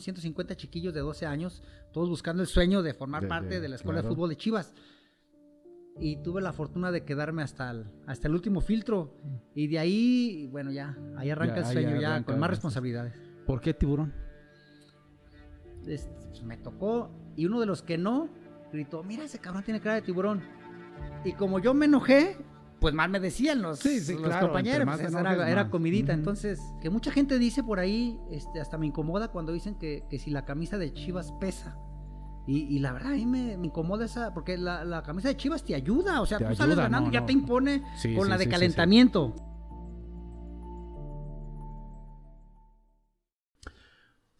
150 chiquillos de 12 años, todos buscando el sueño de formar parte de, la escuela de fútbol de Chivas. Y tuve la fortuna de quedarme hasta el, hasta el último filtro. Mm. Y de ahí, bueno, ya, ahí arranca el sueño, ya, con más responsabilidades. ¿Por qué tiburón? Pues, me tocó, y uno de los que no, gritó, mira, ese cabrón tiene cara de tiburón. Y como yo me enojé, pues mal me decían los, compañeros. Pues, era, comidita. Entonces, que mucha gente dice por ahí, este, hasta me incomoda cuando dicen que, si la camisa de Chivas pesa. Y, la verdad, a mí me, incomoda esa, porque la, camisa de Chivas te ayuda. O sea, tú sales ganando, ya te impone con la de calentamiento.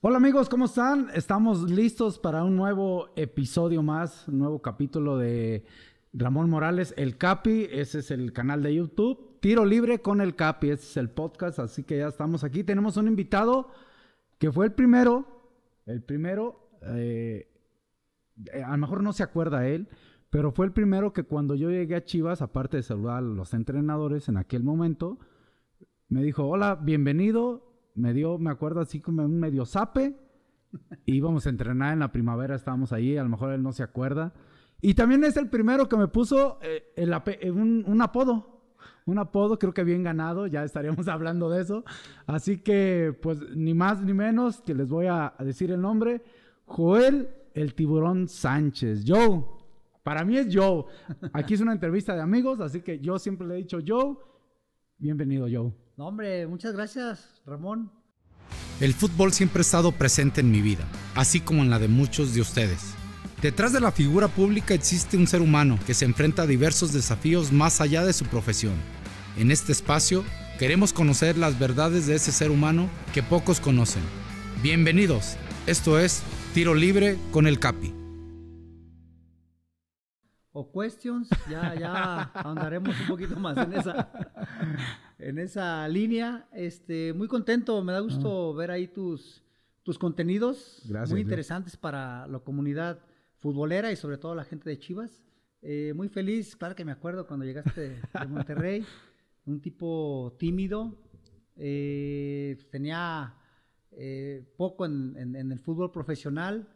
Hola amigos, ¿cómo están? Estamos listos para un nuevo episodio más, un nuevo capítulo de Ramón Morales, el Capi, ese es el canal de YouTube. Tiro libre con el Capi, ese es el podcast, así que ya estamos aquí. Tenemos un invitado que fue el primero, el primero, eh, a lo mejor no se acuerda él, pero fue el primero que cuando yo llegué a Chivas, aparte de saludar a los entrenadores en aquel momento, me dijo, hola, bienvenido. Me dio, me acuerdo así como un medio zape. Íbamos a entrenar en la primavera, estábamos ahí, a lo mejor él no se acuerda. Y también es el primero que me puso eh, eh, un, apodo. Un apodo, creo que bien ganado, ya estaríamos hablando de eso. Así que, pues, ni más ni menos que les voy a, decir el nombre. Joel el tiburón Sánchez. Joe, para mí es Joe. Aquí es una entrevista de amigos, así que yo siempre le he dicho Joe. Bienvenido, Joe. hombre, muchas gracias, Ramón. El fútbol siempre ha estado presente en mi vida, así como en la de muchos de ustedes. Detrás de la figura pública existe un ser humano que se enfrenta a diversos desafíos más allá de su profesión. En este espacio queremos conocer las verdades de ese ser humano que pocos conocen. Bienvenidos, esto es Tiro Libre con el Capi. O questions, ya, ya ahondaremos un poquito más en esa, línea. Este, muy contento, me da gusto ah. ver ahí tus, tus contenidos. muy interesantes para la comunidad futbolera y sobre todo la gente de Chivas. Eh, muy feliz, claro que me acuerdo cuando llegaste a Monterrey, un tipo tímido, eh, tenía eh, poco en, el fútbol profesional,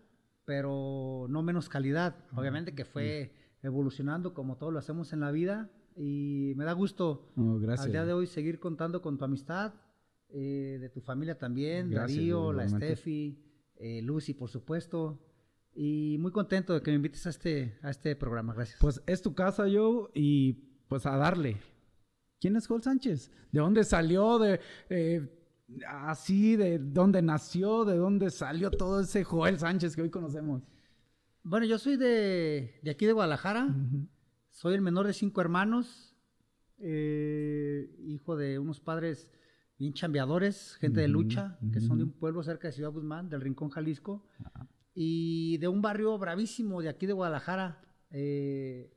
pero no menos calidad, obviamente que fue evolucionando como todos lo hacemos en la vida y me da gusto al día de hoy seguir contando con tu amistad, de tu familia también, gracias, Darío, la Steffi, Lucy por supuesto, y muy contento de que me invites a este, a este programa. Gracias. Pues es tu casa, Joe, y pues a darle. ¿Quién es Joel Sánchez? ¿De dónde salió? ¿De eh, así? ¿De dónde nació? ¿De dónde salió todo ese Joel Sánchez que hoy conocemos? Bueno, yo soy de, aquí de Guadalajara. Soy el menor de cinco hermanos. Eh, hijo de unos padres bien gente de lucha, que son de un pueblo cerca de Ciudad Guzmán, del Rincón Jalisco y de un barrio bravísimo de aquí de Guadalajara, eh,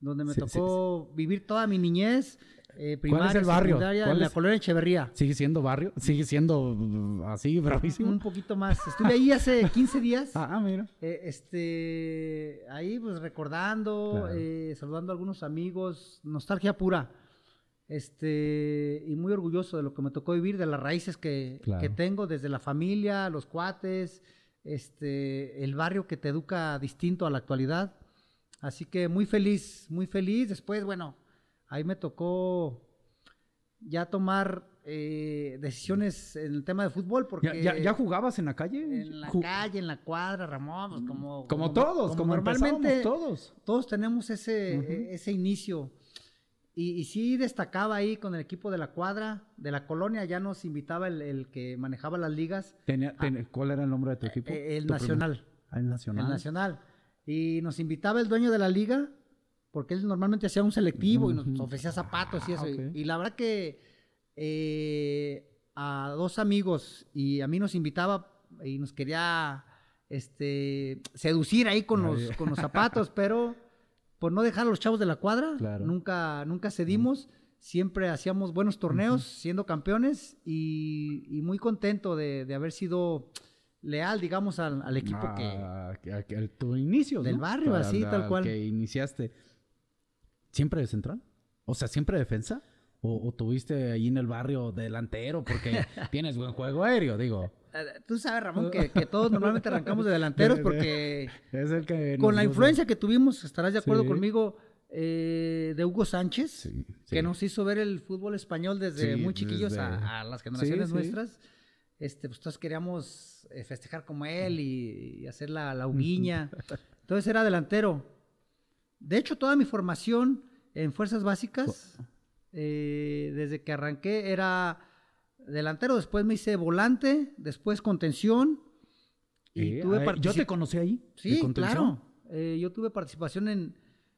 donde me tocó vivir toda mi niñez. Eh, primaria, barrio? Secundaria, en la colonia Echeverría. ¿Sigue siendo barrio? ¿Sigue siendo así, bravísimo? Un poquito más. Estuve ahí hace 15 días. ah, mira. Eh, este, ahí pues recordando, saludando a algunos amigos, nostalgia pura. Este, y muy orgulloso de lo que me tocó vivir, de las raíces que, que tengo, desde la familia, los cuates, este, el barrio que te educa distinto a la actualidad. Así que muy feliz, muy feliz. Después, bueno, ahí me tocó ya tomar eh, decisiones en el tema de fútbol porque ya, jugabas en la calle en la calle en la cuadra Ramón pues como, como todos como, como todos todos tenemos ese ese inicio y, sí destacaba ahí con el equipo de la cuadra, de la colonia, ya nos invitaba el, que manejaba las ligas. Tenía, ah, ¿Cuál era el nombre de tu eh, equipo? Eh, el, Nacional. Ah, el Nacional. El Nacional. Y nos invitaba el dueño de la liga, porque él normalmente hacía un selectivo y nos ofrecía zapatos y eso. Ah, y, la verdad que eh, a dos amigos y a mí nos invitaba y nos quería este, seducir ahí con, con los zapatos, pero por no dejar a los chavos de la cuadra. Nunca, nunca cedimos. Siempre hacíamos buenos torneos, siendo campeones y, muy contento de, haber sido leal, digamos, al, equipo que... Ah, a, tu inicio, Del barrio, así, tal cual. Que iniciaste. ¿Siempre de central? O sea, ¿siempre defensa? ¿O, o tuviste ahí en el barrio delantero? Porque tienes buen juego aéreo, digo tú sabes, Ramón, que, todos normalmente arrancamos de delanteros porque es el que con la influencia que tuvimos, estarás de acuerdo conmigo, eh, de Hugo Sánchez, que nos hizo ver el fútbol español desde muy chiquillos A, las generaciones nuestras. Este, pues todos queríamos eh, festejar como él y, hacer la, la uguiña. Entonces era delantero. De hecho, toda mi formación en fuerzas básicas, eh, desde que arranqué, era delantero, después me hice volante, después contención. Y eh, tuve yo te conocí ahí. Sí, claro. Eh, yo tuve participación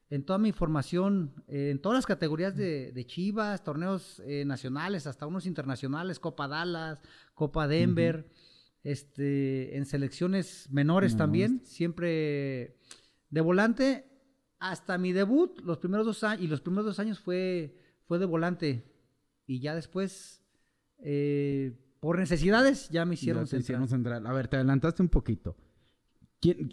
en, toda mi formación, eh, en todas las categorías de, Chivas, torneos nacionales, hasta unos internacionales, Copa Dallas, Copa Denver, este, en selecciones menores también, siempre de volante. Hasta mi debut, los primeros dos años, y los primeros dos años fue, fue de volante. Y ya después eh, por necesidades ya me hicieron central. A ver, te adelantaste un poquito. ¿Quién,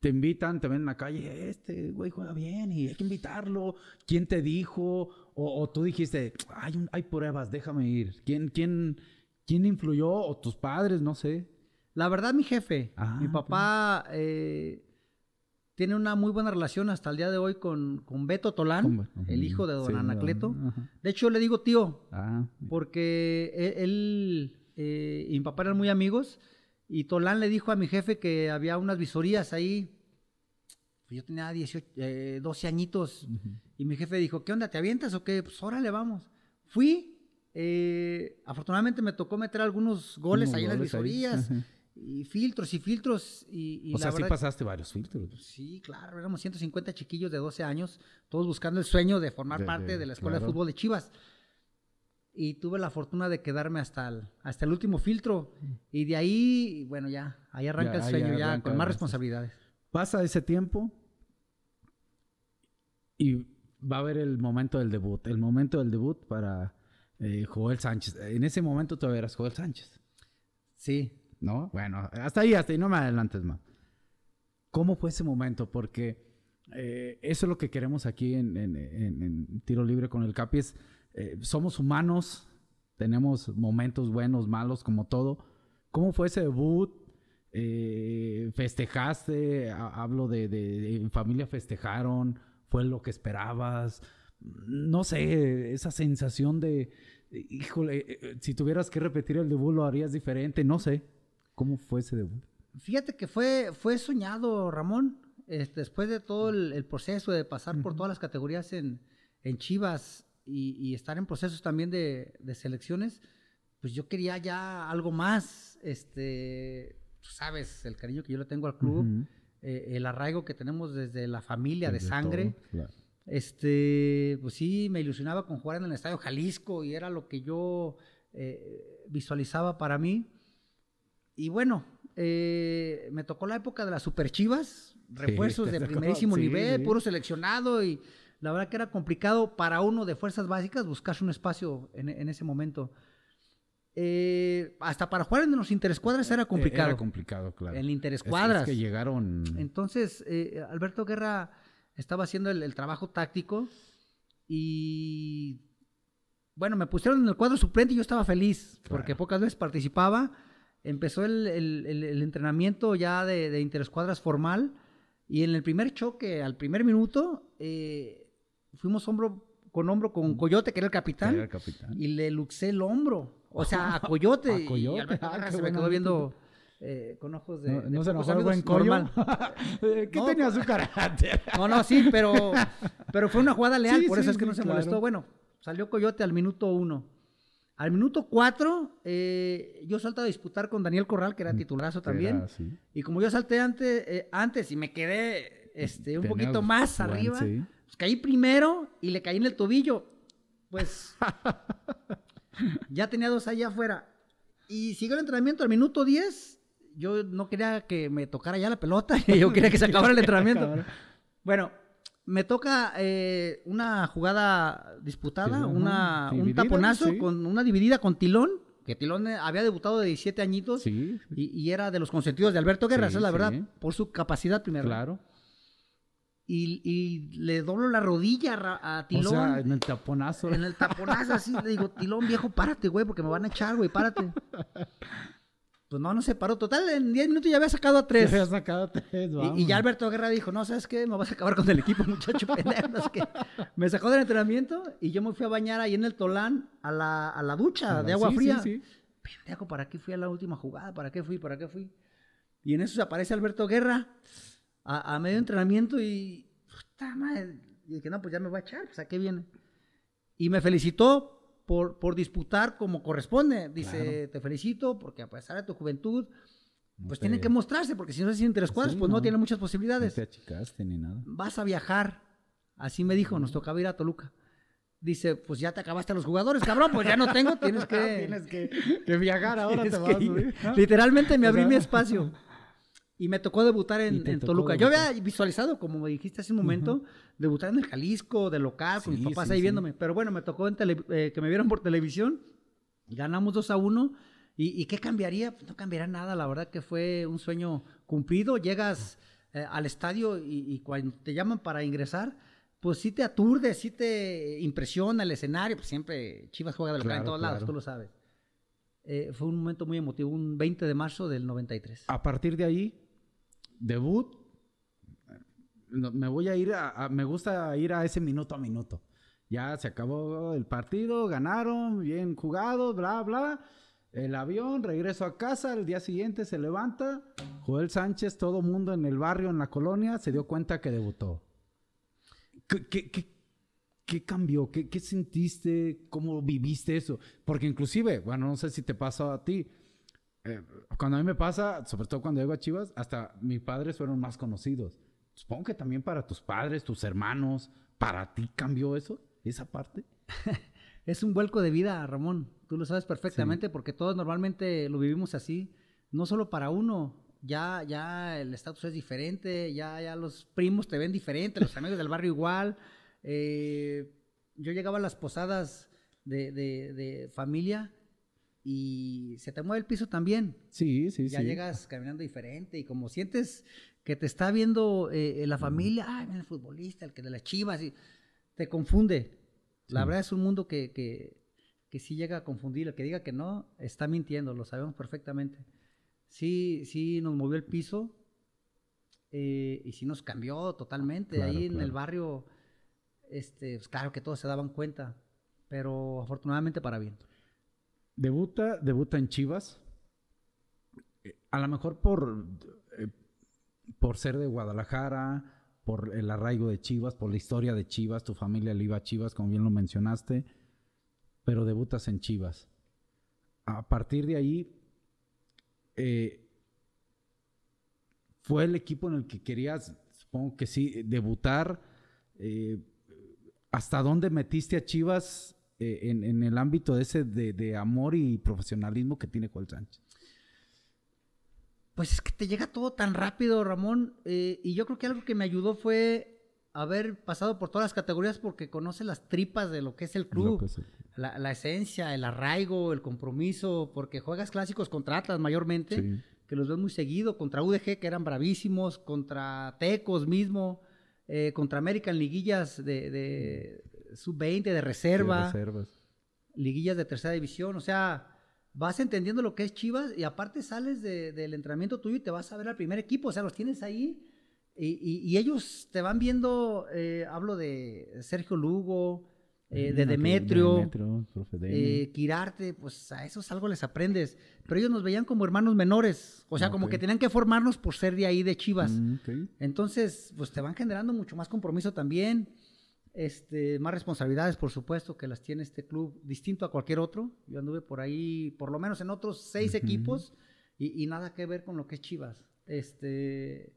te invitan, te ven en la calle, este güey juega bien y hay que invitarlo. ¿Quién te dijo? O, tú dijiste, hay, hay pruebas, déjame ir. ¿Quién, quién, ¿Quién influyó? ¿O tus padres? No sé. La verdad, mi jefe, ah, mi papá, eh, tiene una muy buena relación hasta el día de hoy con, Beto Tolán, el hijo de don Anacleto. De hecho, le digo tío, ah, porque él, eh, y mi papá eran muy amigos, y Tolán le dijo a mi jefe que había unas visorías ahí. Pues yo tenía 12 eh, añitos, y mi jefe dijo, ¿qué onda, te avientas o qué? Pues órale, vamos. Fui, eh, afortunadamente me tocó meter algunos goles ahí en las visorías y filtros y filtros. Y, o sea, sí pasaste varios filtros. Sí, claro, éramos 150 chiquillos de 12 años, todos buscando el sueño de formar parte de, la Escuela de Fútbol de Chivas. Y tuve la fortuna de quedarme hasta el, hasta el último filtro. Y de ahí, bueno, ya, ahí arranca el sueño, ya, con más responsabilidades. Pasa ese tiempo y va a haber el momento del debut. El momento del debut para eh, Joel Sánchez. En ese momento todavía eras Joel Sánchez. Sí, ¿no? Bueno, hasta ahí, hasta ahí, no me adelantes más. ¿Cómo fue ese momento? Porque eh, eso es lo que queremos aquí en, Tiro Libre con el Capi, eh, somos humanos, tenemos momentos buenos, malos, como todo. ¿Cómo fue ese debut? Eh, ¿Festejaste? Hablo de, de, familia, festejaron, fue lo que esperabas. No sé, esa sensación de, híjole, si tuvieras que repetir el debut lo harías diferente, no sé. ¿Cómo fue ese debut? Fíjate que fue, fue soñado, Ramón. después de todo el, proceso de pasar por todas las categorías en, en Chivas y, estar en procesos también de, de, selecciones, pues yo quería ya algo más. Este, tú sabes el cariño que yo le tengo al club, eh, el arraigo que tenemos desde la familia de sangre. Este, pues sí, me ilusionaba con jugar en el Estadio Jalisco y era lo que yo eh, visualizaba para mí. Y bueno, eh, me tocó la época de las superchivas, refuerzos de primerísimo nivel, puro seleccionado y la verdad que era complicado para uno de fuerzas básicas buscarse un espacio en, ese momento. Eh, hasta para jugar en los interescuadras era eh, complicado. Era complicado, claro. En interescuadras. que llegaron. Entonces, Alberto Guerra estaba haciendo el, trabajo táctico y bueno, me pusieron en el cuadro suplente y yo estaba feliz, porque pocas veces participaba empezó el, entrenamiento ya de, interescuadras formal y en el primer choque, al primer minuto, eh, fuimos hombro con hombro con Coyote, que era el capitán, y le luxé el hombro. O sea, a Coyote. Ah, se me quedó viendo eh, con ojos de. No, se nos el buen normal. ¿Qué tenía su pues, carácter? no, no, sí, pero, pero fue una jugada leal, por eso es que no se molestó. Bueno, salió Coyote al minuto uno. Al minuto 4, eh, yo salto a disputar con Daniel Corral, que era mm, titulazo también. Y como yo salté antes, eh, antes y me quedé este, un poquito más arriba, pues caí primero y le caí en el tobillo. Pues ya tenía dos allá afuera. Y siguió el entrenamiento al minuto 10. Yo no quería que me tocara ya la pelota, yo quería que se acabara el entrenamiento. bueno, me toca eh, una jugada disputada, una, un taponazo, con una dividida con Tilón, que Tilón eh, había debutado de 17 añitos y, era de los consentidos de Alberto Guerra, es la verdad, por su capacidad primero. Claro. Y, y, le doblo la rodilla a, a Tilón. O sea, en el taponazo. En el taponazo, así. Le digo, Tilón, viejo, párate, güey, porque me van a echar, güey, párate. pues no, no se paró. Total, en 10 minutos ya había sacado a 3. Ya había sacado a 3, y, y, ya Alberto Guerra dijo, no, ¿sabes qué? Me vas a acabar con el equipo, muchacho pendejo. Es que me sacó del entrenamiento y yo me fui a bañar ahí en el Tolán a la, ducha de agua fría. Sí, sí. Pendejo, ¿para qué fui a la última jugada? ¿Para qué fui? ¿Para qué fui? Y en eso se aparece Alberto Guerra a, medio entrenamiento y... Puta madre. Y dije, no, pues ya me voy a echar, O pues, sea, qué viene. Y me felicitó por, por disputar como corresponde. Dice, te felicito porque a pesar de tu juventud, pues tiene tienen que mostrarse, porque si no se sienten tres cuadros, pues no, tiene tienen muchas posibilidades. te achicaste ni nada. Vas a viajar. Así me dijo, nos tocaba ir a Toluca. Dice, pues ya te acabaste los jugadores, cabrón, pues ya no tengo, tienes que, tienes que, que viajar ahora, te vas, Literalmente me abrí mi espacio. Y me tocó debutar en, en Toluca. Yo había visualizado, como dijiste hace un momento, debutar en el Jalisco, de local, con mis papás ahí viéndome. Pero bueno, me tocó eh, que me vieron por televisión. Ganamos 2 a 1. ¿Y, ¿Y, qué cambiaría? Pues no cambiará nada. La verdad que fue un sueño cumplido. Llegas eh, al estadio y, cuando te llaman para ingresar, pues sí te aturde, sí te impresiona el escenario. Pues siempre Chivas juega de local en todos lados, tú lo sabes. Eh, fue un momento muy emotivo, un 20 de marzo del 93. A partir de ahí, debut, me voy a ir a, me gusta ir a ese minuto a minuto. Ya se acabó el partido, ganaron, bien jugado, bla, bla. El avión, regreso a casa, el día siguiente se levanta. Joel Sánchez, todo mundo en el barrio, en la colonia, se dio cuenta que debutó. ¿Qué, cambió? ¿Qué, ¿Qué sentiste? ¿Cómo viviste eso? Porque inclusive, bueno, no sé si te pasó a ti, cuando a mí me pasa, sobre todo cuando llego a Chivas, hasta mis padres fueron más conocidos. Supongo que también para tus padres, tus hermanos, para ti cambió eso, esa parte. es un vuelco de vida, Ramón. Tú lo sabes perfectamente porque todos normalmente lo vivimos así. No solo para uno, ya, ya el estatus es diferente, ya, ya los primos te ven diferente, los amigos del barrio igual. Eh, yo llegaba a las posadas de, de familia y se te mueve el piso también. Sí, sí, sí. Ya llegas caminando diferente y como sientes que te está viendo eh, eh, la familia, ay, el futbolista, el que de las chivas, y te confunde. La verdad es un mundo que, que, sí llega a confundir. El que diga que no, está mintiendo, lo sabemos perfectamente. Sí, sí nos movió el piso eh, y sí nos cambió totalmente. Ahí en el barrio, este, pues, claro que todos se daban cuenta, pero afortunadamente para bien. Debuta, debuta en Chivas. Eh, a lo mejor por, eh, por ser de Guadalajara, por el arraigo de Chivas, por la historia de Chivas, tu familia le iba a Chivas, como bien lo mencionaste, pero debutas en Chivas. A partir de ahí, eh, fue el equipo en el que querías, supongo que sí, debutar. ¿Hasta dónde metiste a Chivas eh, en, el ámbito ese de, amor y profesionalismo que tiene Cual Sánchez? Pues es que te llega todo tan rápido, Ramón. Eh, y yo creo que algo que me ayudó fue haber pasado por todas las categorías porque conoce las tripas de lo que es el club, La, esencia, el arraigo, el compromiso, porque juegas clásicos contra Atlas mayormente, que los ves muy seguido, contra UDG que eran bravísimos, contra Tecos mismo, eh, contra América en liguillas de, sub-20 de reserva. reservas. Liguillas de tercera división, o sea, vas entendiendo lo que es Chivas y aparte sales del entrenamiento tuyo y te vas a ver al primer equipo, o sea, los tienes ahí y, ellos te van viendo, eh, hablo de Sergio Lugo, eh, de, Demetrio, de eh, pues a esos algo les aprendes. Pero ellos nos veían como hermanos menores, o sea, como que tenían que formarnos por ser de ahí de Chivas. Mm, Entonces, pues te van generando mucho más compromiso también. Este, más responsabilidades, por supuesto, que las tiene este club, distinto a cualquier otro. Yo anduve por ahí, por lo menos en otros seis equipos, y, nada que ver con lo que es Chivas. Este,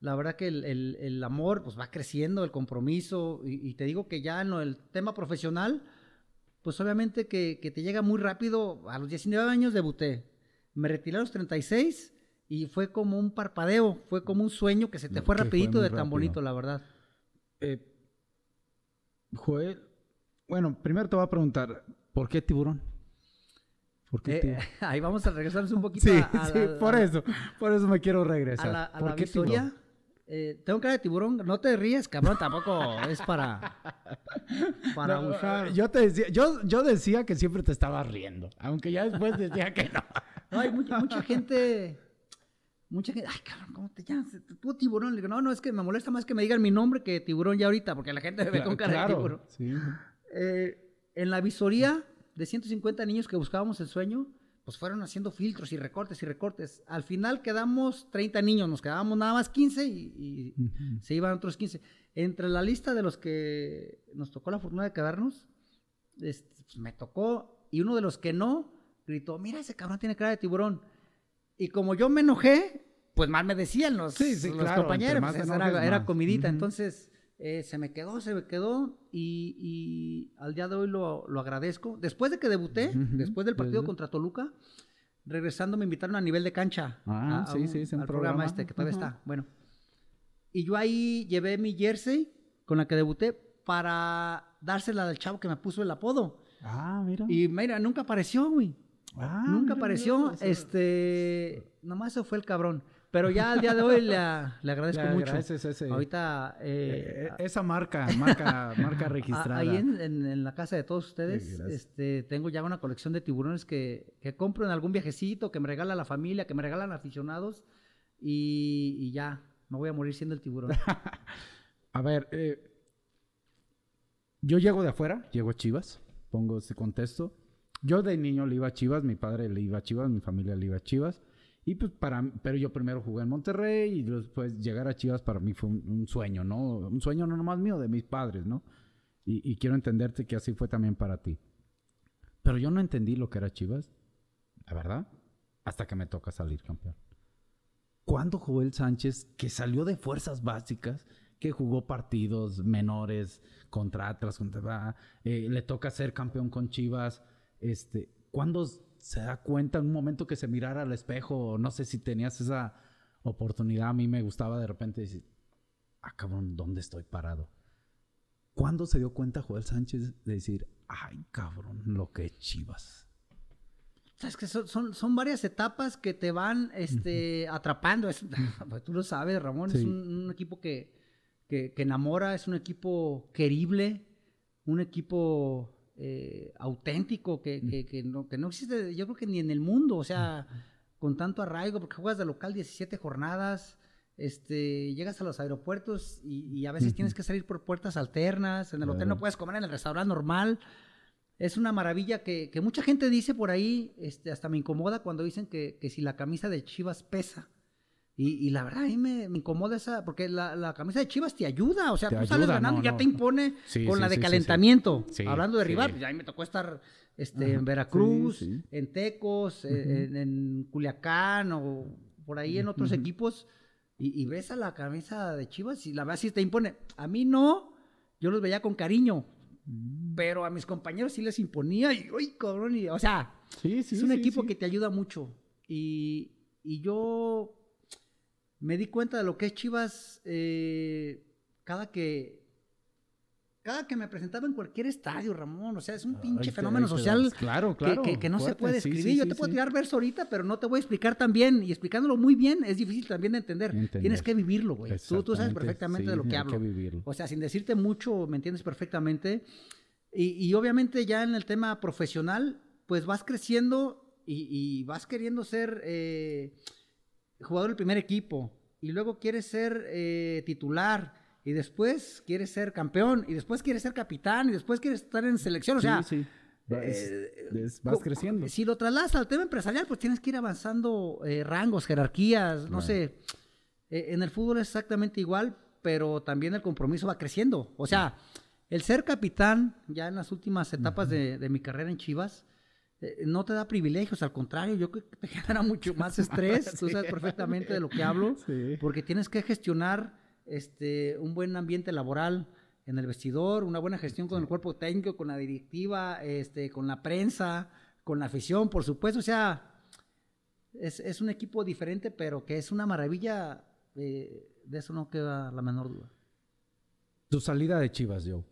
la verdad que el, amor pues, va creciendo, el compromiso, y, te digo que ya en el tema profesional, pues obviamente que, te llega muy rápido. A los 19 años debuté, me retiré a los 36 y fue como un parpadeo, fue como un sueño que se te fue rapidito de tan bonito, la verdad. Eh, Joel, bueno, primero te voy a preguntar, ¿por qué tiburón? ¿Por eh, Ahí vamos a regresar un poquito. Sí, sí, por eso, por eso me quiero regresar. ¿Por qué tiburón? Eh, tengo cara de tiburón, no te ríes, cabrón, tampoco es para para Yo te decía, yo, decía que siempre te estaba riendo, aunque ya después decía que no. no hay mucha gente mucha gente, ay, cabrón, ¿cómo te llamas? Tú tiburón. Le digo, no, no, es que me molesta más que me digan mi nombre que tiburón ya ahorita, porque la gente me ve con cara de tiburón. Eh, en la visoría de 150 niños que buscábamos el sueño, pues fueron haciendo filtros y recortes y recortes. Al final quedamos 30 niños, nos quedábamos nada más 15 y, se iban otros 15. Entre la lista de los que nos tocó la fortuna de quedarnos, este, pues me tocó, y uno de los que no, gritó, mira, ese cabrón tiene cara de tiburón. Y como yo me enojé, pues más me decían los, compañeros. era, comidita. Entonces, eh, se me quedó, se me quedó. Y, al día de hoy lo, agradezco. Después de que debuté, después del partido contra Toluca, regresando me invitaron a nivel de cancha. Ah, sí, sí, al programa, programa. este que todavía está. Bueno. Y yo ahí llevé mi jersey con la que debuté para dársela al chavo que me puso el apodo. Ah, mira. Y mira, nunca apareció, güey. Ah, Nunca apareció, este, nomás se fue el cabrón. Pero ya al día de hoy le, agradezco mucho. Ahorita. Eh, eh, esa marca, marca, registrada. Ahí en, la casa de todos ustedes, este, tengo ya una colección de tiburones que, compro en algún viajecito, que me regala la familia, que me regalan aficionados. Y, ya, me voy a morir siendo el tiburón. a ver, eh, yo llego de afuera, llego a Chivas, pongo ese contexto. Yo de niño le iba a Chivas, mi padre le iba a Chivas, mi familia le iba a Chivas. Y pues para, pero yo primero jugué en Monterrey y después llegar a Chivas para mí fue un, sueño, ¿no? Un sueño no nomás mío, de mis padres, ¿no? Y, quiero entenderte que así fue también para ti. Pero yo no entendí lo que era Chivas, la verdad, hasta que me toca salir campeón. ¿Cuándo el Sánchez, que salió de fuerzas básicas, que jugó partidos menores, contra Atlas, contra, eh, le toca ser campeón con Chivas? este, ¿cuándo se da cuenta en un momento que se mirara al espejo? No sé si tenías esa oportunidad, a mí me gustaba de repente decir, ah, cabrón, ¿dónde estoy parado? ¿Cuándo se dio cuenta Joel Sánchez de decir, ay, cabrón, lo que es chivas? Sabes que son, son, son, varias etapas que te van este, atrapando. Pues, tú lo sabes, Ramón, es un, equipo que, que, que, enamora, es un equipo querible, un equipo eh, auténtico que, mm. que, no, existe, yo creo que ni en el mundo, o sea, mm. con tanto arraigo, porque juegas de local 17 jornadas, este, llegas a los aeropuertos y, a veces tienes que salir por puertas alternas, en el hotel no puedes comer en el restaurante normal. Es una maravilla que, mucha gente dice por ahí, este, hasta me incomoda cuando dicen que si la camisa de Chivas pesa. Y, la verdad, a mí me, incomoda esa, porque la, la, camisa de Chivas te ayuda, o sea, tú sales ganando, y ya te impone con la de calentamiento. Hablando de rival, pues, ya a mí me tocó estar este, en Veracruz, en Tecos, eh, en, Culiacán o por ahí en otros equipos, y, ves a la camisa de Chivas y la verdad sí te impone. A mí no, yo los veía con cariño, mm. pero a mis compañeros sí les imponía, y uy, cabrón, o sea, es un equipo que te ayuda mucho. Y, y yo me di cuenta de lo que es Chivas eh, cada que cada que me presentaba en cualquier estadio, Ramón. O sea, es un ah, pinche fenómeno social que, no se puede describir. Yo te puedo tirar verso ahorita, pero no te voy a explicar tan bien. Y explicándolo muy bien es difícil también de entender. Tienes que vivirlo, güey. Tú, sabes perfectamente de lo que hablo. o sea, sin decirte mucho, me entiendes perfectamente. Y, obviamente ya en el tema profesional, pues vas creciendo y, vas queriendo ser... Eh, jugador del primer equipo y luego quiere ser eh, titular y después quiere ser campeón y después quiere ser capitán y después quiere estar en selección. O sea, eh, Vas, creciendo. Si lo trasladas al tema empresarial, pues tienes que ir avanzando eh, rangos, jerarquías, no sé. en el fútbol es exactamente igual, pero también el compromiso va creciendo. O sea, el ser capitán, ya en las últimas etapas de, de, mi carrera en Chivas, eh, no te da privilegios, al contrario, yo creo que te genera mucho más estrés, tú sabes perfectamente de lo que hablo, porque tienes que gestionar este, un buen ambiente laboral en el vestidor, una buena gestión con el cuerpo técnico, con la directiva, este, con la prensa, con la afición, por supuesto, o sea, es, un equipo diferente, pero que es una maravilla, eh, de eso no queda la menor duda. Tu salida de Chivas, Joe.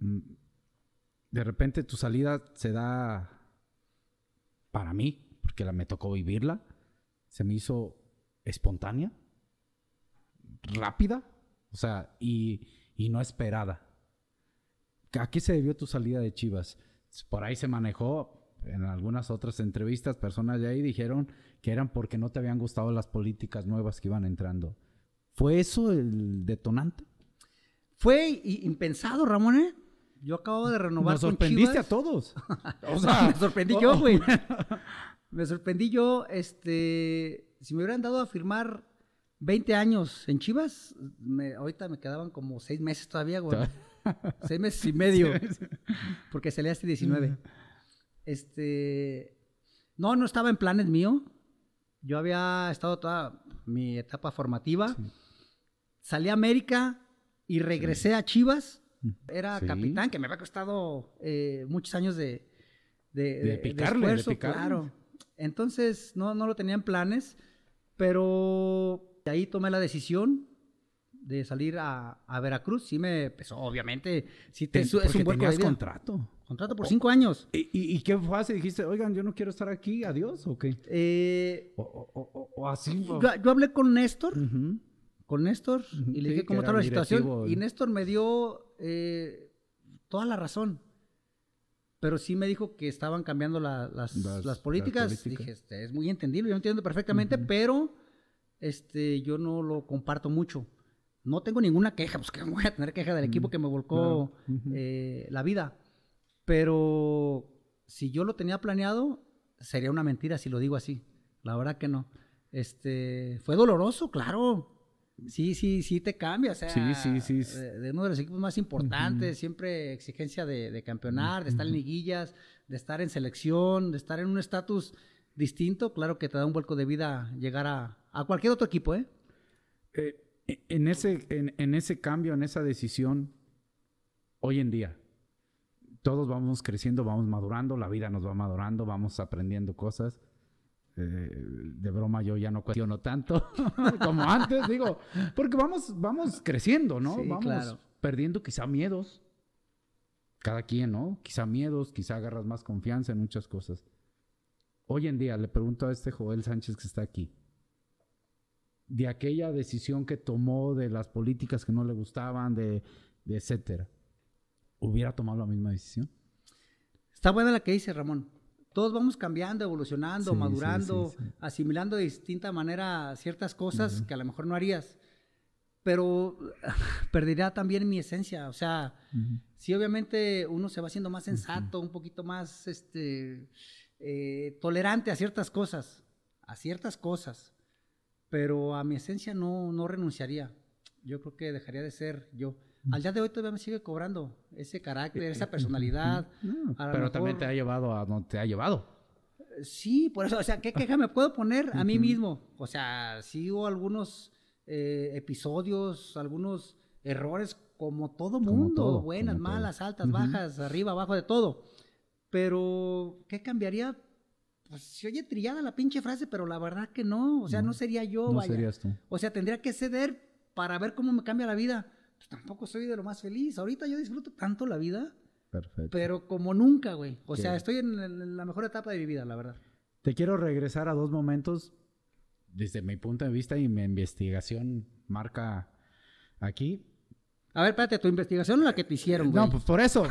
Mm, de repente tu salida se da para mí, porque la, me tocó vivirla, se me hizo espontánea, rápida, o sea, y, y no esperada. ¿A qué se debió tu salida de Chivas? Por ahí se manejó, en algunas otras entrevistas, personas de ahí dijeron que eran porque no te habían gustado las políticas nuevas que iban entrando. ¿Fue eso el detonante? Fue impensado, Ramón. ¿eh? Yo acabo de renovar. Me sorprendiste a todos. O me sorprendí yo, oh. güey. me sorprendí yo. Este, si me hubieran dado a firmar 20 años en Chivas, ahorita me quedaban como 6 meses todavía, güey. 6 meses y medio. porque salí hasta 19. Este, no, no estaba en planes mío. Yo había estado toda mi etapa formativa. Salí a América y regresé a Chivas era capitán, que me había costado eh, muchos años de, de, esfuerzo, claro. Entonces, no, no lo tenían planes, pero de ahí tomé la decisión de salir a, Veracruz. Sí me pesó, obviamente. Sí te, es un buen contrato. Contrato por cinco años. ¿Y, y, qué fue así? ¿Dijiste, oigan, yo no quiero estar aquí, adiós o qué? Eh, o, así. Yo, hablé con Néstor, con Néstor, y le dije cómo estaba la situación. Y Néstor me dio eh, toda la razón. Pero sí me dijo que estaban cambiando las, políticas. Este, es muy entendible, yo entiendo perfectamente, pero este, yo no lo comparto mucho. No tengo ninguna queja, pues que voy a tener queja del equipo mm, que me volcó eh, la vida. Pero si yo lo tenía planeado, sería una mentira si lo digo así. La verdad que no. Este, fue doloroso, claro sí, sí, sí te cambia. O sea, De, uno de los equipos más importantes, siempre exigencia de, campeonar, de estar en liguillas, de estar en selección, de estar en un estatus distinto. Claro que te da un vuelco de vida llegar a, cualquier otro equipo, ¿eh? eh e-, en ese cambio, en esa decisión, hoy en día, todos vamos creciendo, vamos madurando, la vida nos va madurando, vamos aprendiendo cosas eh, de broma yo ya no cuestiono tanto como antes, digo, porque vamos, vamos creciendo, ¿no? vamos perdiendo quizá miedos, cada quien, ¿no? Quizá miedos, quizá agarras más confianza en muchas cosas. Hoy en día le pregunto a este Joel Sánchez que está aquí, de aquella decisión que tomó, de las políticas que no le gustaban, de etcétera, ¿hubiera tomado la misma decisión? Está buena la que dice Ramón todos vamos cambiando, evolucionando, madurando, asimilando de distinta manera ciertas cosas que a lo mejor no harías. Pero perdería también mi esencia. O sea, sí, obviamente uno se va haciendo más sensato, un poquito más este, eh, tolerante a ciertas cosas. A ciertas cosas. Pero a mi esencia no, no renunciaría. Yo creo que dejaría de ser yo. Al día de hoy todavía me sigue cobrando ese carácter, esa personalidad. pero también te ha llevado a donde te ha llevado. Sí, por eso, o sea, ¿qué queja me puedo poner a mí mismo? O sea, sí hubo algunos eh, episodios, algunos errores, como todo mundo, buenas, malas, altas, bajas, arriba, abajo, de todo. Pero, ¿qué cambiaría? Pues se oye trillada la pinche frase, pero la verdad que no, o sea, no, sería yo. No serías tú. O sea, tendría que ceder para ver cómo me cambia la vida. Pues, tampoco soy de lo más feliz. Ahorita yo disfruto tanto la vida. Perfecto. Pero como nunca, güey. O sea, estoy en, la mejor etapa de mi vida, la verdad. Te quiero regresar a dos momentos desde mi punto de vista y mi investigación marca aquí. A ver, espérate, ¿tu investigación o la que te hicieron, güey? No, pues por eso.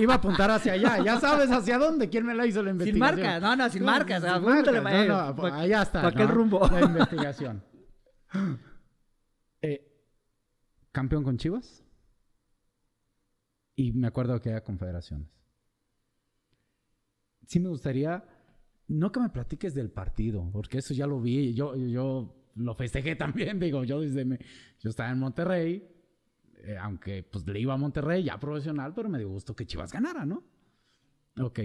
iba a apuntar hacia allá. Ya sabes hacia dónde. ¿Quién me la hizo la investigación? Sin marca. No, no, sin marcas. Sin No, no, allá está. ¿Para qué rumbo? La investigación. campeón con Chivas y me acuerdo que había confederaciones. Sí me gustaría, no que me platiques del partido, porque eso ya lo vi, yo, yo lo festejé también, digo, yo yo estaba en Monterrey, eh, aunque pues le iba a Monterrey ya profesional, pero me dio gusto que Chivas ganara, ¿no? Ok.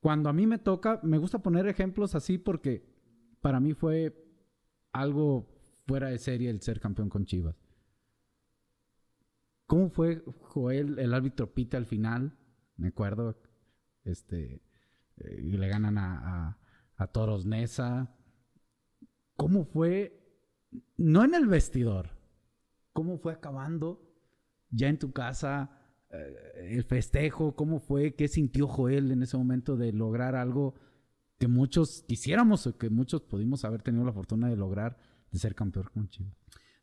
Cuando a mí me toca, me gusta poner ejemplos así porque para mí fue algo fuera de serie el ser campeón con Chivas. ¿Cómo fue Joel, el árbitro Pita al final? Me acuerdo. Este, eh, y le ganan a, Toros Neza. ¿Cómo fue? No en el vestidor. ¿Cómo fue acabando ya en tu casa eh, el festejo? ¿Cómo fue? ¿Qué sintió Joel en ese momento de lograr algo que muchos quisiéramos o que muchos pudimos haber tenido la fortuna de lograr? de ser campeón con Chivas.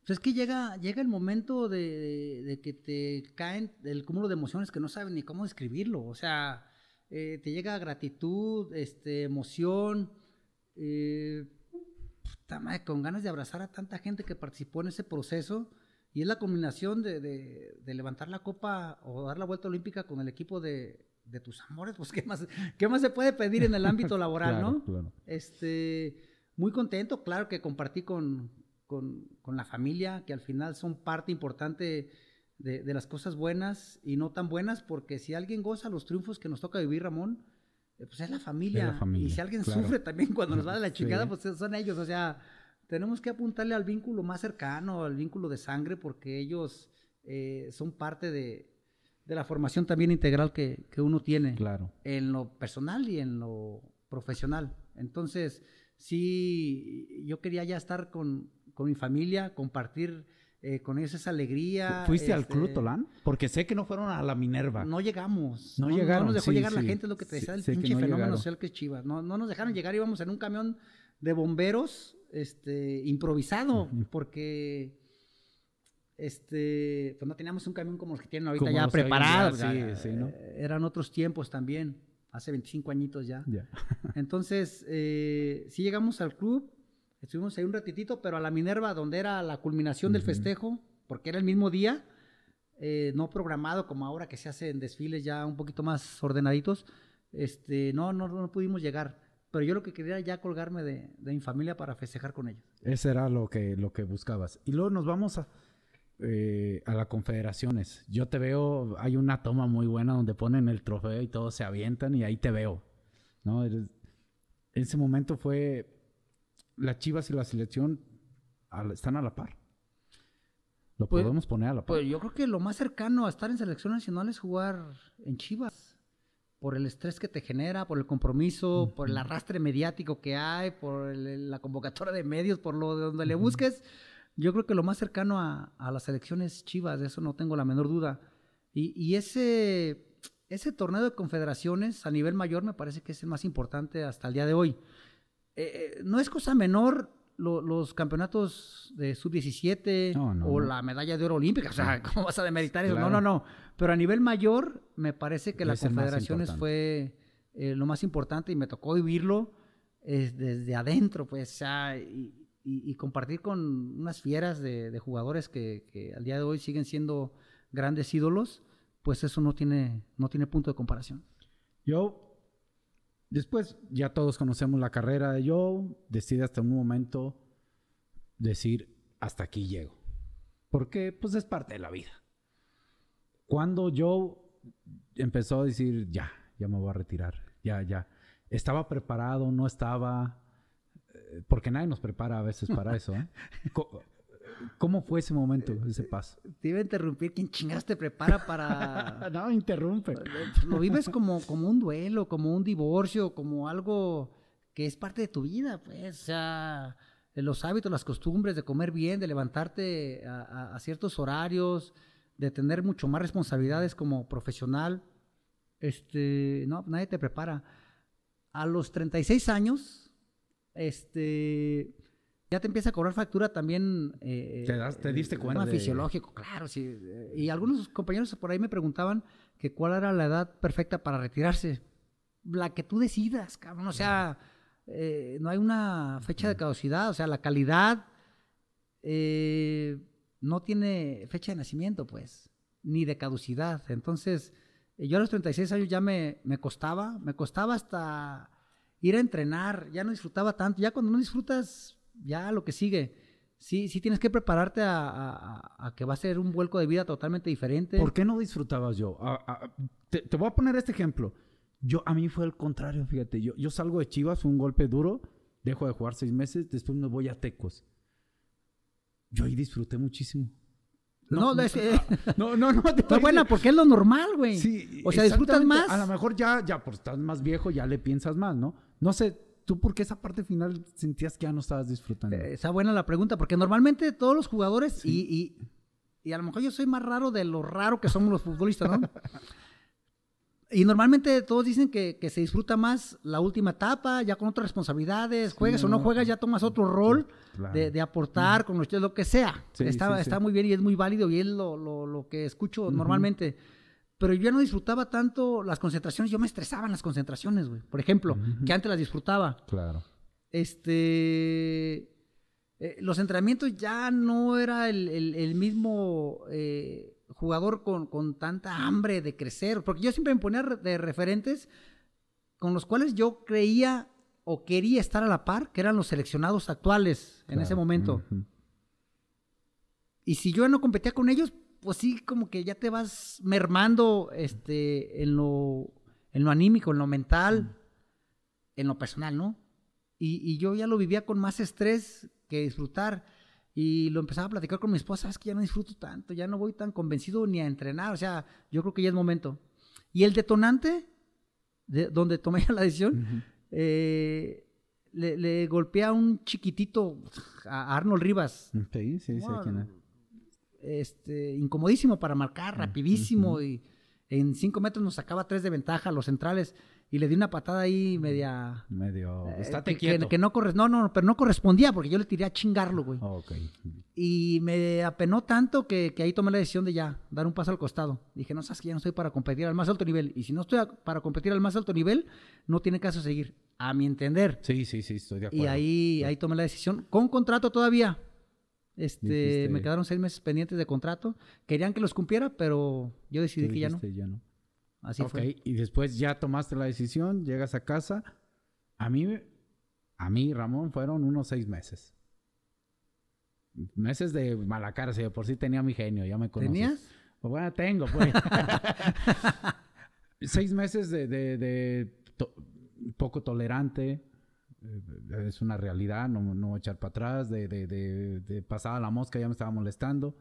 Pues es que llega, llega el momento de, que te caen el cúmulo de emociones que no saben ni cómo describirlo. O sea, eh, te llega gratitud, este, emoción, eh, con ganas de abrazar a tanta gente que participó en ese proceso. Y es la combinación de, de levantar la copa o dar la vuelta olímpica con el equipo de, tus amores. Pues, ¿qué más, ¿qué más se puede pedir en el ámbito laboral, no? Este muy contento, claro que compartí con, la familia, que al final son parte importante de, las cosas buenas y no tan buenas, porque si alguien goza los triunfos que nos toca vivir, Ramón, eh, pues es la familia. y si alguien sufre también cuando nos va de la chingada, pues son ellos. O sea, tenemos que apuntarle al vínculo más cercano, al vínculo de sangre, porque ellos eh, son parte de, la formación también integral que, que uno tiene. Claro. En lo personal y en lo profesional. Entonces, sí, yo quería ya estar con, mi familia, compartir eh, con ellos esa alegría. ¿Fuiste al este, Club Porque sé que no fueron a la Minerva. No llegamos. No, nos dejó llegar la gente, es lo que te decía, el pinche no fenómeno social que es Chivas. No, nos dejaron llegar, íbamos en un camión de bomberos, este, improvisado, porque este, pues no teníamos un camión como los que tienen ahorita ya preparado. Eh, eran otros tiempos también hace 25 añitos ya. Entonces, eh, sí llegamos al club, estuvimos ahí un ratitito, pero a la Minerva, donde era la culminación del festejo, porque era el mismo día, eh, no programado como ahora que se hacen desfiles ya un poquito más ordenaditos, este, no, no, no pudimos llegar. Pero yo lo que quería era ya colgarme de, de mi familia para festejar con ellos. Ese era lo que, lo que buscabas. Y luego nos vamos a, eh, a las confederaciones. Yo te veo, hay una toma muy buena donde ponen el trofeo y todos se avientan y ahí te veo. ¿no? ese momento fue las Chivas y la selección están a la par. Lo pues, podemos poner a la par. Pues yo creo que lo más cercano a estar en selección nacional es jugar en Chivas. Por el estrés que te genera, por el compromiso, por el arrastre mediático que hay, por la convocatoria de medios, por lo de donde le busques yo creo que lo más cercano a, las elecciones chivas, de eso no tengo la menor duda. Y, ese, ese torneo de confederaciones a nivel mayor me parece que es el más importante hasta el día de hoy. Eh, no es cosa menor los campeonatos de sub-17 o la medalla de oro olímpica. O sea, ¿cómo vas a demeritar eso? No, no, no. Pero a nivel mayor, me parece que las confederaciones fue eh, lo más importante y me tocó vivirlo desde adentro, pues. O sea, y, compartir con unas fieras de, jugadores que, al día de hoy siguen siendo grandes ídolos, pues eso no tiene, no tiene punto de comparación. Yo, después ya todos conocemos la carrera de Joe, decide hasta un momento decir, hasta aquí llego. Porque pues es parte de la vida. Cuando Joe empezó a decir, ya, ya me voy a retirar, ya, ya. Estaba preparado, no estaba, porque nadie nos prepara a veces para eso. ¿eh? ¿Cómo fue ese momento, eh, ese paso? Te iba a interrumpir. ¿Quién chingas te prepara para...? no, interrumpe. Eh, pues, lo vives como, como un duelo, como un divorcio, como algo que es parte de tu vida, pues. O sea, los hábitos, las costumbres de comer bien, de levantarte a, ciertos horarios, de tener mucho más responsabilidades como profesional. Este, no, nadie te prepara. A los 36 años este, ya te empieza a cobrar factura también. Eh, ¿Te, diste cuenta? fisiológico, claro, sí. Eh, y algunos compañeros por ahí me preguntaban que cuál era la edad perfecta para retirarse. La que tú decidas, cabrón. O sea, eh, no hay una fecha de caducidad. O sea, la calidad no tiene fecha de nacimiento, pues, ni de caducidad. Entonces, yo a los 36 años ya me costaba, me costaba hasta ir a entrenar, ya no disfrutaba tanto, ya cuando no disfrutas, ya lo que sigue. Sí, sí tienes que prepararte a, que va a ser un vuelco de vida totalmente diferente. ¿Por qué no disfrutabas yo? te, voy a poner este ejemplo. Yo, a mí fue el contrario, fíjate. Yo, yo salgo de Chivas, un golpe duro, dejo de jugar seis meses, después me voy a Tecos. Yo ahí disfruté muchísimo. No, no, no, no, no. Está buena porque es lo normal, güey. Sí, o sea, disfrutas más. A lo mejor ya, ya por pues, estás más viejo, ya le piensas más, ¿no? No sé, ¿tú por qué esa parte final sentías que ya no estabas disfrutando? Eh, esa buena la pregunta, porque normalmente todos los jugadores, y, y, y, a lo mejor yo soy más raro de lo raro que somos los futbolistas, ¿no? y normalmente todos dicen que, se disfruta más la última etapa, ya con otras responsabilidades, juegas o no juegas, ya tomas otro rol de, de, aportar con lo, lo que sea. está, está muy bien y es muy válido y es lo, lo, lo que escucho normalmente pero yo ya no disfrutaba tanto las concentraciones, yo me estresaba en las concentraciones, güey. Por ejemplo, que antes las disfrutaba. Claro. Este. Eh, los entrenamientos ya no era el, mismo eh, jugador con, tanta hambre de crecer, porque yo siempre me ponía de referentes con los cuales yo creía o quería estar a la par, que eran los seleccionados actuales en ese momento. Y si yo no competía con ellos, pues sí, como que ya te vas mermando este, en, lo, en lo anímico, en lo mental, en lo personal, ¿no? Y, yo ya lo vivía con más estrés que disfrutar. Y lo empezaba a platicar con mi esposa, es que ya no disfruto tanto, ya no voy tan convencido ni a entrenar, o sea, yo creo que ya es momento. Y el detonante, donde tomé la decisión, eh, le, le, golpeé a un chiquitito, a Arnold Rivas. Sí, sí, sí, este, incomodísimo para marcar, rapidísimo, y en cinco metros nos sacaba tres de ventaja los centrales y le di una patada ahí media. Medio. Eh, que, quieto. no corres. No, pero no correspondía porque yo le tiré a chingarlo, güey. Ah, y me apenó tanto que, ahí tomé la decisión de ya, dar un paso al costado. Dije, no sabes que ya no estoy para competir al más alto nivel. Y si no estoy para competir al más alto nivel, no tiene caso seguir, a mi entender. Sí, sí, sí, estoy de acuerdo. Y ahí, ahí tomé la decisión, con contrato todavía, este, me quedaron seis meses pendientes de contrato. Querían que los cumpliera, pero yo decidí que ya no. Así okay. y después ya tomaste la decisión, llegas a casa. A mí, a mí, Ramón, fueron unos seis meses. Meses de mala cara, si por si tenía mi genio, ya me conoces. ¿Tenías? Pues, bueno, tengo, pues. seis meses de, poco tolerante, eh, es una realidad, no, no echar para atrás, de, de, de, pasada la mosca ya me estaba molestando.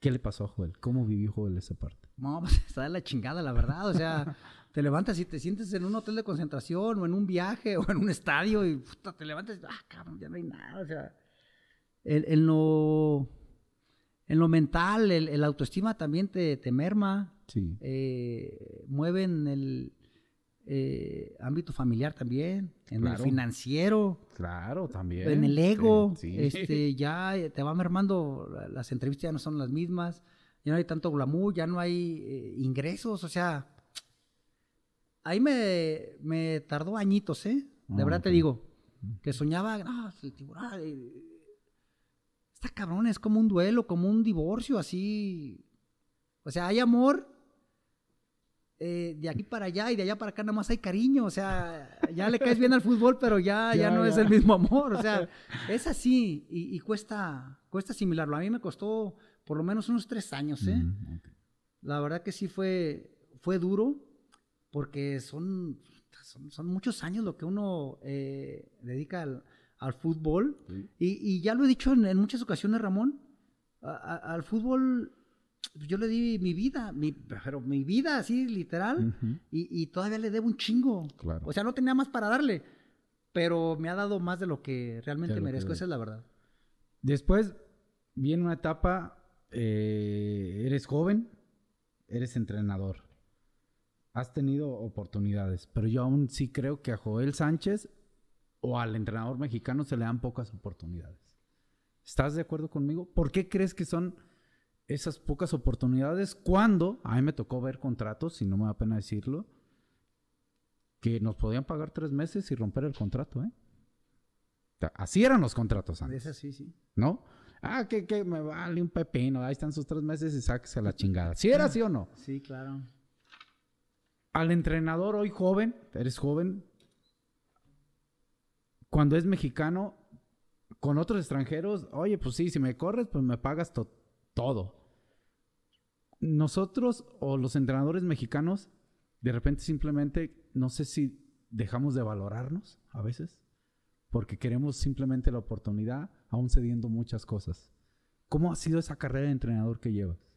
¿Qué le pasó a Joel? ¿Cómo vivió Joel esa parte? No, pues está de la chingada, la verdad. O sea, te levantas y te sientes en un hotel de concentración o en un viaje o en un estadio y puta, te levantas y ah, cabrón, ya no hay nada. O sea, en, lo, en lo mental, el, autoestima también te, te merma. Sí. Eh, mueven el, eh, ámbito familiar también, en el financiero. Claro, también. En el ego. Este, ya eh, te va mermando, las entrevistas ya no son las mismas, ya no hay tanto glamour, ya no hay eh, ingresos, o sea, ahí me, tardó añitos, De ah, verdad te digo, que soñaba, no está cabrón, es como un duelo, como un divorcio, así. O sea, hay amor, eh, de aquí para allá y de allá para acá nada más hay cariño, o sea, ya le caes bien al fútbol, pero ya, ya, no es el mismo amor, o sea, es así y, cuesta, cuesta asimilarlo. A mí me costó por lo menos unos tres años, ¿eh? mm, La verdad que sí fue, fue duro porque son, son, muchos años lo que uno eh, dedica al, fútbol y, ya lo he dicho en, muchas ocasiones, Ramón, al fútbol pues, yo le di mi vida, mi, pero mi vida así literal, y, todavía le debo un chingo. Claro. O sea, no tenía más para darle, pero me ha dado más de lo que realmente merezco, esa es la verdad. Después viene una etapa, eh, eres joven, eres entrenador, has tenido oportunidades, pero yo aún sí creo que a Joel Sánchez o al entrenador mexicano se le dan pocas oportunidades. ¿Estás de acuerdo conmigo? ¿Por qué crees que son esas pocas oportunidades cuando a mí me tocó ver contratos, si no me da pena decirlo, que nos podían pagar tres meses y romper el contrato, ¿eh? así eran los contratos antes. Es así, sí. ¿No? Ah, que, me vale un pepino, ahí están sus tres meses y sáquese la chingada. ¿Sí era así ah, o no? Sí, claro. Al entrenador hoy joven, eres joven, cuando es mexicano, con otros extranjeros, oye, pues sí, si me corres, pues me pagas total todo. Nosotros o los entrenadores mexicanos, de repente simplemente, no sé si dejamos de valorarnos a veces, porque queremos simplemente la oportunidad, aún cediendo muchas cosas. ¿Cómo ha sido esa carrera de entrenador que llevas?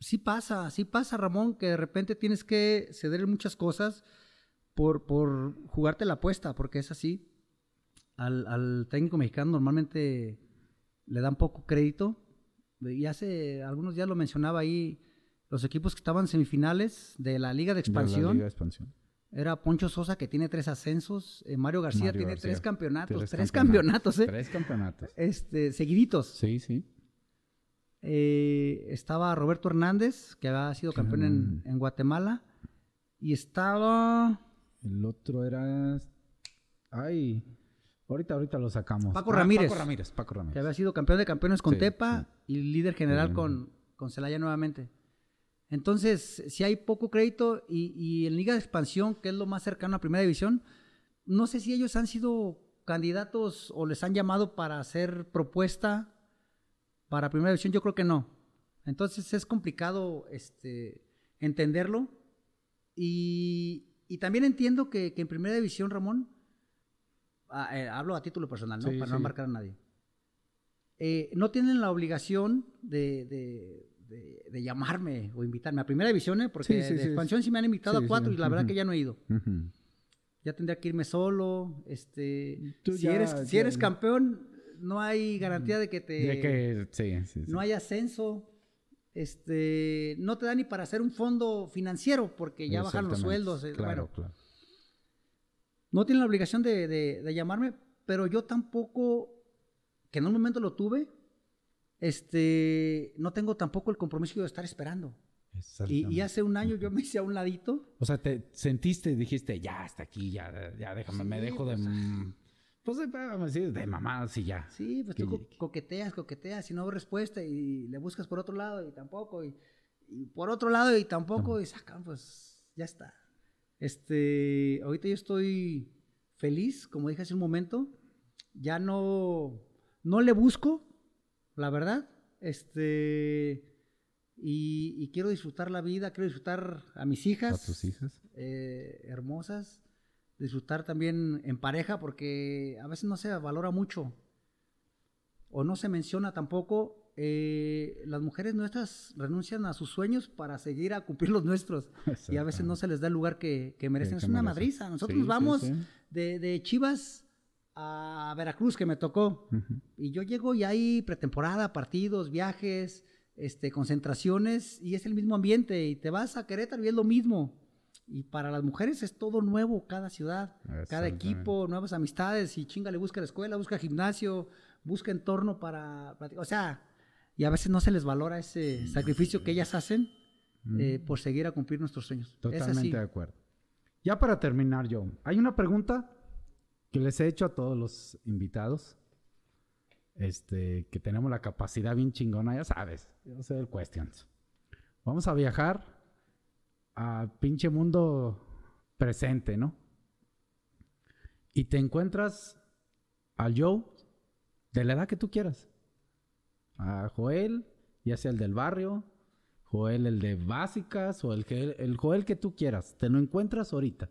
Sí pasa, sí pasa, Ramón, que de repente tienes que ceder muchas cosas por, por jugarte la apuesta, porque es así. Al, al técnico mexicano normalmente le dan poco crédito y hace algunos días lo mencionaba ahí, los equipos que estaban semifinales de la Liga de Expansión. Era Poncho Sosa que tiene tres ascensos, eh, Mario García tiene tres campeonatos, tres, campeonatos, ¿eh? Tres campeonatos. Este, seguiditos. Sí, sí. Eh, estaba Roberto Hernández, que había sido campeón en, Guatemala. Y estaba. El otro era. Ay. Ahorita, ahorita lo sacamos. Paco ah, Ramírez. Paco Ramírez, Paco Ramírez. Que había sido campeón de campeones con Tepa y líder general mm. con, con Celaya nuevamente. Entonces, si hay poco crédito y, en Liga de Expansión, que es lo más cercano a Primera División, no sé si ellos han sido candidatos o les han llamado para hacer propuesta para Primera División, yo creo que no. Entonces es complicado este, entenderlo. Y, también entiendo que, que, en Primera División, Ramón, ah, eh, hablo a título personal, ¿no? para no marcar a nadie eh, no tienen la obligación de, llamarme o invitarme a primera división, ¿eh? porque de expansión sí me han invitado a cuatro y la verdad que ya no he ido. Ya tendría que irme solo. Este, si, eres, campeón, no hay garantía de que te. no hay ascenso. Este, no te da ni para hacer un fondo financiero porque ya bajan los sueldos. Eh, no tienen la obligación de llamarme, pero yo tampoco que en un momento lo tuve, este, no tengo tampoco el compromiso de estar esperando. Y, hace un año yo me hice a un ladito. O sea, te sentiste, y dijiste, ya, hasta aquí, ya, ya déjame, me dejo de... Pues, pues eh, de mamadas y ya. Sí, pues tú coqueteas, coqueteas y no respuesta y le buscas por otro lado y tampoco, y, por otro lado y tampoco, y sacan, pues ya está. Este, ahorita yo estoy feliz, como dije hace un momento, ya no no le busco, la verdad. Este. Y, quiero disfrutar la vida, quiero disfrutar a mis hijas. A tus hijas. Eh, hermosas. Disfrutar también en pareja, porque a veces no se valora mucho. O no se menciona tampoco. Eh, las mujeres nuestras renuncian a sus sueños para seguir a cumplir los nuestros. Y a veces no se les da el lugar que, merecen. es una madrisa. Nosotros vamos de Chivas a Veracruz que me tocó. Y yo llego y hay pretemporada, partidos, viajes, este, concentraciones y es el mismo ambiente. Y te vas a Querétaro y es lo mismo. Y para las mujeres es todo nuevo, cada ciudad, cada equipo, nuevas amistades y chinga le busca la escuela, busca gimnasio, busca entorno para, O sea, y a veces no se les valora ese mm, sacrificio que ellas hacen mm. eh, por seguir a cumplir nuestros sueños. Totalmente de acuerdo. Ya para terminar, yo hay una pregunta que les he hecho a todos los invitados. Este, que tenemos la capacidad bien chingona, ya sabes. Yo sé el questions. Vamos a viajar a pinche mundo presente, ¿no? Y te encuentras al Joe de la edad que tú quieras. A Joel, ya sea el del barrio, Joel el de básicas o el, el Joel que tú quieras. Te lo encuentras ahorita.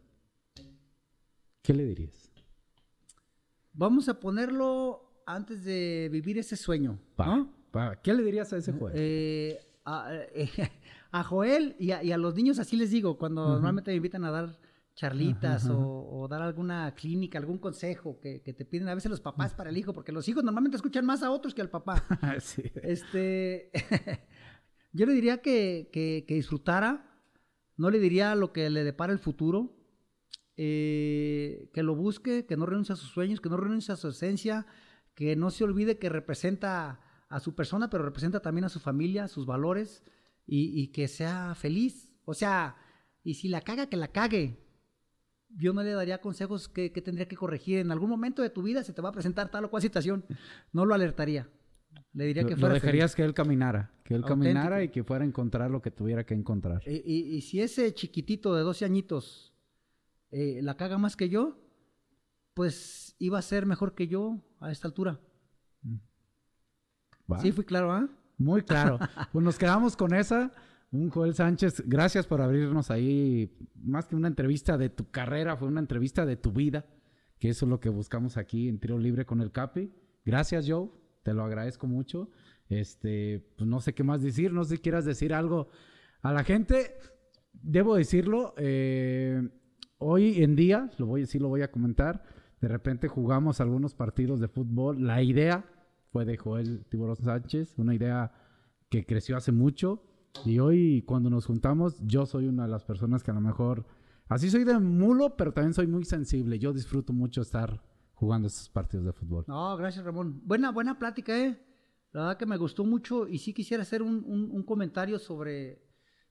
¿Qué le dirías? Vamos a ponerlo antes de vivir ese sueño. ¿Qué le dirías a ese eh, Joel? a, Joel y a, los niños así les digo, cuando normalmente me invitan a dar charlitas O, dar alguna clínica, algún consejo que, te piden a veces los papás para el hijo, porque los hijos normalmente escuchan más a otros que al papá. Ah, este, yo le diría que, que, disfrutara, no le diría lo que le depara el futuro, eh, que lo busque, que no renuncie a sus sueños, que no renuncie a su esencia, que no se olvide que representa a su persona, pero representa también a su familia, sus valores, y, que sea feliz. O sea, y si la caga, que la cague. Yo no le daría consejos que, tendría que corregir. En algún momento de tu vida se te va a presentar tal o cual situación. No lo alertaría. Le diría que fuera. Lo dejarías que él caminara, que él caminara y que fuera a encontrar lo que tuviera que encontrar. Y, y, si ese chiquitito de 12 añitos eh, la caga más que yo, pues iba a ser mejor que yo a esta altura. Mm. Sí, fui claro, ¿ah? Muy claro. pues nos quedamos con esa. Un Joel Sánchez, gracias por abrirnos ahí. Más que una entrevista de tu carrera, fue una entrevista de tu vida, que eso es lo que buscamos aquí en Tiro Libre con el Capi. Gracias, Joe. Te lo agradezco mucho. Este, pues no sé qué más decir, no sé si quieras decir algo a la gente. Debo decirlo, eh, hoy en día, lo voy, sí lo voy a comentar, de repente jugamos algunos partidos de fútbol. La idea fue de Joel Tiburón Sánchez, una idea que creció hace mucho. Y hoy cuando nos juntamos, yo soy una de las personas que a lo mejor, así soy de mulo, pero también soy muy sensible. Yo disfruto mucho estar jugando estos partidos de fútbol. No, gracias Ramón. Buena, buena plática, ¿eh? La verdad que me gustó mucho y sí quisiera hacer un, comentario sobre,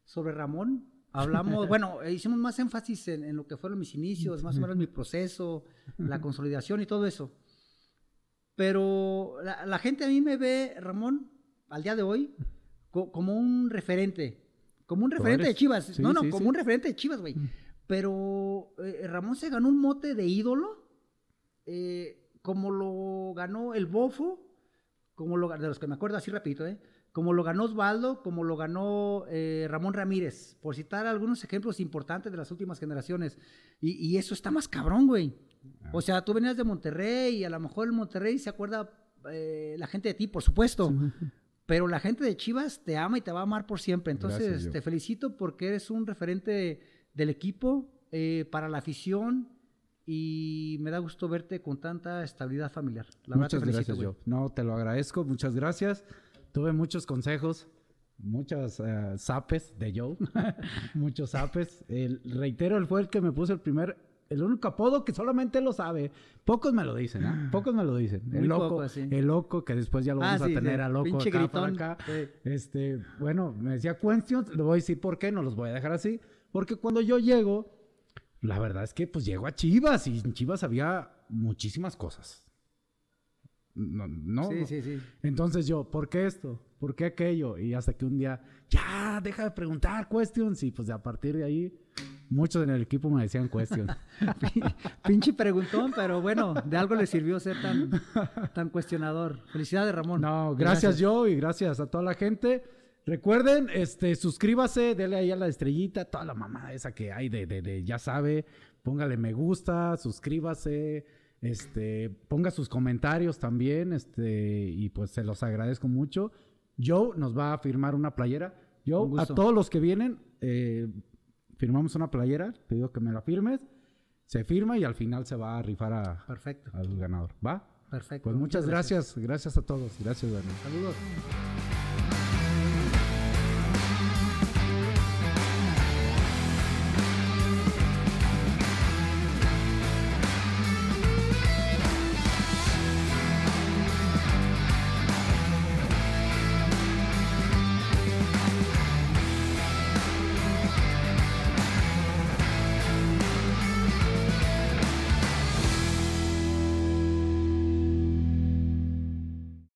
sobre Ramón. Hablamos, bueno, hicimos más énfasis en, en, lo que fueron mis inicios, más o menos mi proceso, la consolidación y todo eso. Pero la, gente a mí me ve, Ramón, al día de hoy, como un referente, como un referente de Chivas. no, no, como un referente de Chivas, güey. Mm. Pero eh, Ramón se ganó un mote de ídolo, eh, como lo ganó el Bofo, como lo, de los que me acuerdo así repito, ¿eh? como lo ganó Osvaldo, como lo ganó eh, Ramón Ramírez, por citar algunos ejemplos importantes de las últimas generaciones. Y, eso está más cabrón, güey. Ah. O sea, tú venías de Monterrey y a lo mejor el Monterrey se acuerda eh, la gente de ti, por supuesto. Pero la gente de Chivas te ama y te va a amar por siempre. Entonces, te felicito porque eres un referente del equipo, eh, para la afición, y me da gusto verte con tanta estabilidad familiar. muchas gracias, yo. No, te lo agradezco, muchas gracias tuve muchos consejos, muchas eh, zapes de Joe, muchos zapes. El, reitero, él fue el que me puso el primer, el único apodo que solamente él lo sabe. Pocos me lo dicen, ¿eh? Pocos me lo dicen. El loco, el loco, que después ya lo ah, vamos a tener a loco Pinche acá, gritón. acá. Este, bueno, me decía questions, le voy a decir por qué, no los voy a dejar así. Porque cuando yo llego, la verdad es que pues llego a Chivas y en Chivas había muchísimas cosas. No, no. Entonces yo, ¿por qué esto? ¿Por qué aquello? Y hasta que un día, ya, deja de preguntar questions. Y pues a partir de ahí, muchos en el equipo me decían questions. Pinche preguntón, pero bueno, de algo le sirvió ser tan, tan cuestionador. Felicidades, Ramón. No, gracias, yo y gracias a toda la gente. Recuerden, este, suscríbase, denle ahí a la estrellita, toda la mamada esa que hay de, de, de ya sabe, póngale me gusta, suscríbase este, ponga sus comentarios también, este, y pues se los agradezco mucho. Joe nos va a firmar una playera. Joe, a todos los que vienen, eh, firmamos una playera, pido que me la firmes, se firma y al final se va a rifar a, Perfecto. al ganador. ¿Va? Perfecto. Pues muchas, gracias. gracias. a todos. Gracias, Daniel. Saludos.